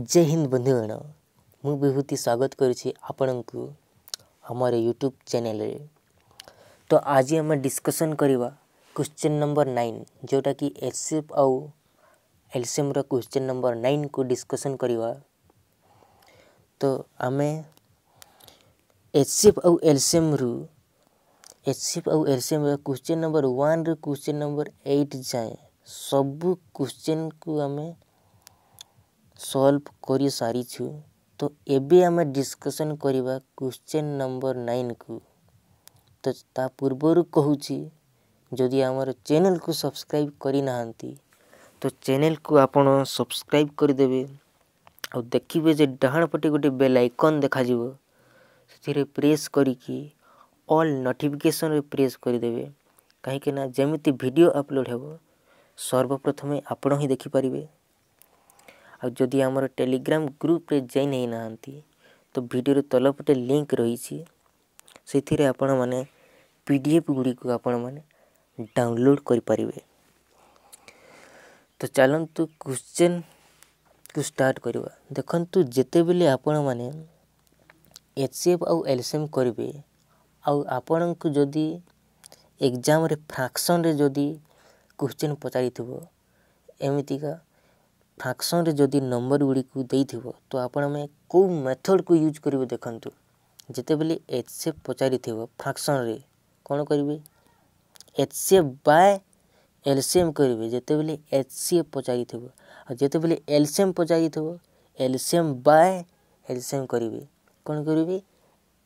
जय हिंद बंधुगण मुहूति स्वागत करुँ यूट्यूब चैनल तो आज आम डिस्कसन करवा क्वेश्चन नंबर नाइन जोटा कि एच एलसीएफ आउ एलसीएम क्वेश्चन नंबर नाइन को डिस्कसन करवा तो आम एचसीएफ आउ एलसीएम रु एचसीएफ आउ एलसीएम क्वेश्चन नंबर वन रु क्वेश्चन नंबर एट जाए सब क्वेश्चन को आम ସଲ୍ଭ କରିସାରିଛୁ ତ ଏବେ ଆମେ ଡିସ୍କସନ୍ କରିବା କୋଶ୍ଚିନ୍ ନମ୍ବର୍ ନାଇନ୍କୁ ତ ତା ପୂର୍ବରୁ କହୁଛି ଯଦି ଆମର ଚ୍ୟାନେଲ୍କୁ ସବସ୍କ୍ରାଇବ୍ କରିନାହାନ୍ତି ତ ଚ୍ୟାନେଲ୍କୁ ଆପଣ ସବସ୍କ୍ରାଇବ୍ କରିଦେବେ ଆଉ ଦେଖିବେ ଯେ ଡାହାଣ ପଟେ ଗୋଟେ ବେଲ୍ ଆଇକନ୍ ଦେଖାଯିବ ସେଥିରେ ପ୍ରେସ୍ କରିକି ଅଲ୍ ନୋଟିଫିକେସନ୍ରେ ପ୍ରେସ୍ କରିଦେବେ କାହିଁକିନା ଯେମିତି ଭିଡ଼ିଓ ଅପଲୋଡ଼୍ ହେବ ସର୍ବପ୍ରଥମେ ଆପଣ ହିଁ ଦେଖିପାରିବେ ଆଉ ଯଦି ଆମର ଟେଲିଗ୍ରାମ୍ ଗ୍ରୁପ୍ରେ ଯାଇ ନେଇନାହାନ୍ତି ତ ଭିଡ଼ିଓର ତଳପଟେ ଲିଙ୍କ୍ ରହିଛି ସେଥିରେ ଆପଣମାନେ ପି ଡ଼ି ଏଫ୍ ଗୁଡ଼ିକୁ ଆପଣମାନେ ଡାଉନଲୋଡ଼୍ କରିପାରିବେ ତ ଚାଲନ୍ତୁ କୋଶ୍ଚେନ୍କୁ ଷ୍ଟାର୍ଟ କରିବା ଦେଖନ୍ତୁ ଯେତେବେଳେ ଆପଣମାନେ ଏଚ୍ ସି ଏଫ୍ ଆଉ ଏଲ୍ ସି ଏମ୍ କରିବେ ଆଉ ଆପଣଙ୍କୁ ଯଦି ଏକ୍ଜାମ୍ରେ ଫ୍ରାକ୍ସନ୍ରେ ଯଦି କୋଶ୍ଚିନ୍ ପଚାରିଥିବ ଏମିତିକା फंक्शन जदि नंबर गुड़ी को तो आपण कौ मेथड को यूज कर देखु जिते बिल एच से पचार फंक्शन रे कौन करेंगे एच बाय एलसीएम करेंगे जिते बिल एच सी एफ पचारे बिल एलसीएम पचार एलसीएम बाय एलसीएम करेंगे कौन करेंगे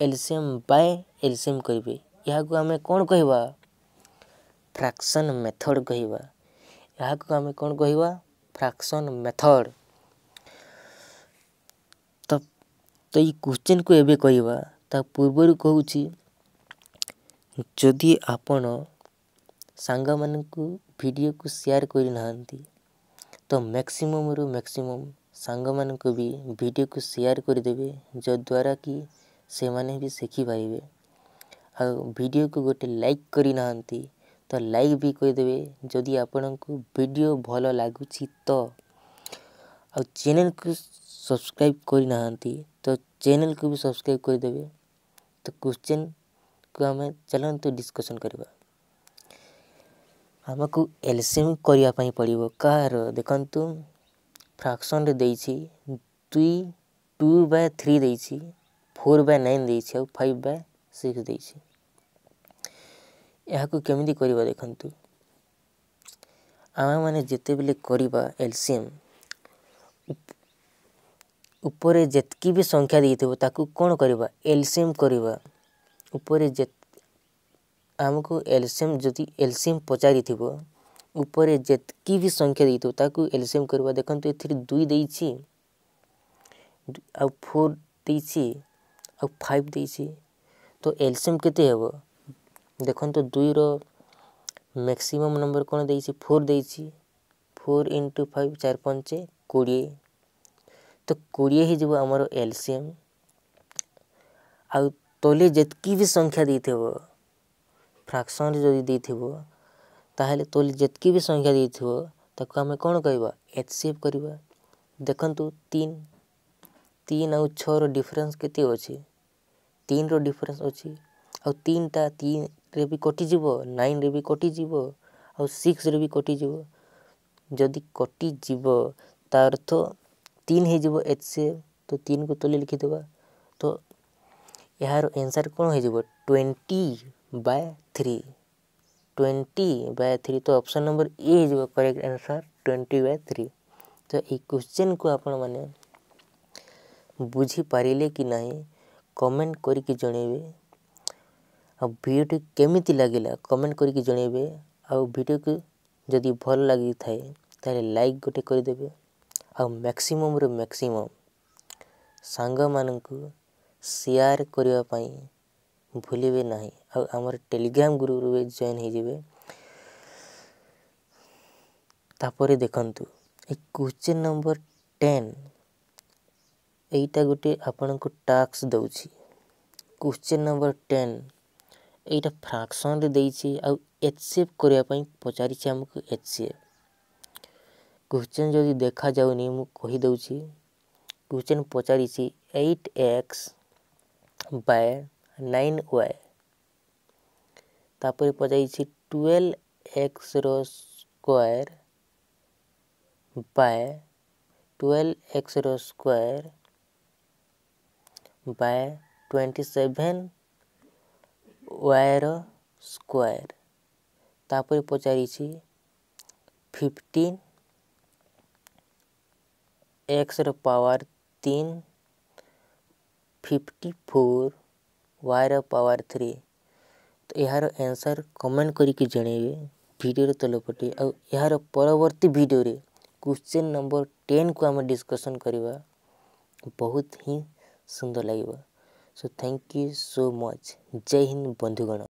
एलसीएम बाय एलसीएम करेंगे यह आम कौन कह फ्राक्शन मेथड कह को आम कौन कहवा ଫ୍ରାକ୍ସନ୍ ମେଥଡ଼୍ ତ ତ ଏଇ କୋଶ୍ଚିନ୍କୁ ଏବେ କରିବା ତା ପୂର୍ବରୁ କହୁଛି ଯଦି ଆପଣ ସାଙ୍ଗମାନଙ୍କୁ ଭିଡ଼ିଓକୁ ସେୟାର୍ କରିନାହାନ୍ତି ତ ମ୍ୟାକ୍ସିମମ୍ରୁ ମ୍ୟାକ୍ସିମମ୍ ସାଙ୍ଗମାନଙ୍କୁ ବି ଭିଡ଼ିଓକୁ ସେୟାର୍ କରିଦେବେ ଯଦ୍ୱାରା କି ସେମାନେ ବି ଶିଖିପାରିବେ ଆଉ ଭିଡ଼ିଓକୁ ଗୋଟେ ଲାଇକ୍ କରିନାହାନ୍ତି तो लाइक भी करदे जदि आपण को भिड भल लगुच तो आ चेल को सब्सक्राइब करना तो चैनल को भी सब्सक्राइब करदे तो क्वेश्चन को आम चलत डिस्कसन करवा आम को एलसीएम करने पड़ो कहूँ फ्राक्शन दे टू बाय थ्री देसी फोर बाय नाइन देसी आ फाइव बाय सिक्स देसी ଏହାକୁ କେମିତି କରିବା ଦେଖନ୍ତୁ ଆମେମାନେ ଯେତେବେଳେ କରିବା ଏଲ୍ସିଏମ୍ ଉପରେ ଯେତିକି ବି ସଂଖ୍ୟା ଦେଇଥିବ ତାକୁ କ'ଣ କରିବା ଏଲ୍ସିଏମ୍ କରିବା ଉପରେ ଯେ ଆମକୁ ଏଲ୍ସିଏମ୍ ଯଦି ଏଲ୍ସିଏମ୍ ପଚାରିଥିବ ଉପରେ ଯେତିକି ବି ସଂଖ୍ୟା ଦେଇଥିବ ତାକୁ ଏଲ୍ସିଏମ୍ କରିବା ଦେଖନ୍ତୁ ଏଥିରେ ଦୁଇ ଦେଇଛି ଆଉ ଫୋର୍ ଦେଇଛି ଆଉ ଫାଇଭ୍ ଦେଇଛି ତ ଏଲ୍ସିଏମ୍ କେତେ ହେବ ଦେଖନ୍ତୁ ଦୁଇର ମ୍ୟାକ୍ସିମମ୍ ନମ୍ବର କ'ଣ ଦେଇଛି ଫୋର୍ ଦେଇଛି ଫୋର୍ ଇଣ୍ଟୁ ଫାଇଭ୍ ଚାରି ପାଞ୍ଚ କୋଡ଼ିଏ ତ କୋଡ଼ିଏ ହେଇଯିବ ଆମର ଏଲ୍ ସି ଏମ୍ ଆଉ ତଲେ ଯେତିକି ବି ସଂଖ୍ୟା ଦେଇଥିବ ଫ୍ରାକ୍ସନ୍ରେ ଯଦି ଦେଇଥିବ ତାହେଲେ ତଲେ ଯେତିକି ବି ସଂଖ୍ୟା ଦେଇଥିବ ତାକୁ ଆମେ କ'ଣ କରିବା ଏଚସିଏଫ୍ କରିବା ଦେଖନ୍ତୁ ତିନି ତିନି ଆଉ ଛଅର ଡିଫରେନ୍ସ କେତେ ଅଛି ତିନିର ଡିଫରେନ୍ସ ଅଛି ଆଉ ତିନିଟା ତିନି ଏଇଟ୍ରେ ବି କଟିଯିବ ନାଇନ୍ରେ ବି କଟିଯିବ ଆଉ ସିକ୍ସରେ ବି କଟିଯିବ ଯଦି କଟିଯିବ ତା ଅର୍ଥ ତିନି ହେଇଯିବ ଏଚ୍ ସି ଏଫ୍ ତ ତିନିକୁ ତଳେ ଲେଖିଦେବା ତ ଏହାର ଏନ୍ସର୍ କ'ଣ ହେଇଯିବ twenty by three twenty by three ତ ଅପସନ୍ ନମ୍ବର ଏ ହେଇଯିବ correct answer twenty by three ତ ଏଇ କ୍ୱେଶ୍ଚିନ୍କୁ ଆପଣମାନେ ବୁଝିପାରିଲେ କି ନାହିଁ କମେଣ୍ଟ କରିକି ଜଣାଇବେ ଆଉ ଭିଡ଼ିଓଟି କେମିତି ଲାଗିଲା କମେଣ୍ଟ କରିକି ଜଣାଇବେ ଆଉ ଭିଡ଼ିଓକୁ ଯଦି ଭଲ ଲାଗିଥାଏ ତାହେଲେ ଲାଇକ୍ ଗୋଟେ କରିଦେବେ ଆଉ ମ୍ୟାକ୍ସିମମ୍ରୁ ମ୍ୟାକ୍ସିମମ୍ ସାଙ୍ଗମାନଙ୍କୁ ସେୟାର କରିବା ପାଇଁ ଭୁଲିବେ ନାହିଁ ଆଉ ଆମର ଟେଲିଗ୍ରାମ୍ ଗ୍ରୁପ୍ରୁ ବି ଜଏନ୍ ହୋଇଯିବେ ତାପରେ ଦେଖନ୍ତୁ ଏ କ୍ୱେଶ୍ଚିନ୍ ନମ୍ବର ଟେନ୍ ଏଇଟା ଗୋଟେ ଆପଣଙ୍କୁ ଟାସ୍କ ଦେଉଛି କ୍ୱେଶ୍ଚିନ୍ ନମ୍ବର ଟେନ୍ ଏଇଟା ଫ୍ରାକ୍ସନ୍ରେ ଦେଇଛି ଆଉ ଏଚ୍ ସି ଏଫ୍ କରିବା ପାଇଁ ପଚାରିଛି ଆମକୁ ଏଚ୍ ସି ଏଫ୍ କ୍ୱେଶ୍ଚନ୍ ଯଦି ଦେଖାଯାଉନି ମୁଁ କହିଦେଉଛି କ୍ୱେଶ୍ଚନ୍ ପଚାରିଛି eight x by nine y ତାପରେ ପଚାରିଛି ଟୁଏଲ୍ଭ ଏକ୍ସର ସ୍କୋୟାର୍ ବାଏ ଟୁଏଲ୍ଭ ଏକ୍ସର ସ୍କୋୟାର୍ ବାଏ ଟ୍ୱେଣ୍ଟି ସେଭେନ୍ ୱାଇର ସ୍କୋୟାର୍ ତାପରେ ପଚାରିଛି ଫିଫ୍ଟିନ୍ ଏକ୍ସର ପାୱାର୍ ତିନି ଫିଫ୍ଟି ଫୋର୍ ୱାଇର ପାୱାର୍ ଥ୍ରୀ ତ ଏହାର ଆନ୍ସର୍ କମେଣ୍ଟ କରିକି ଜଣାଇବେ ଭିଡ଼ିଓର ତଳ ପଟେ ଆଉ ଏହାର ପରବର୍ତ୍ତୀ ଭିଡ଼ିଓରେ କୋଶ୍ଚିନ୍ ନମ୍ବର ଟେନ୍କୁ ଆମେ ଡିସ୍କସନ୍ କରିବା ବହୁତ ହିଁ ସୁନ୍ଦର ଲାଗିବ so thank you so much Jai Hind ବନ୍ଧୁଗଣ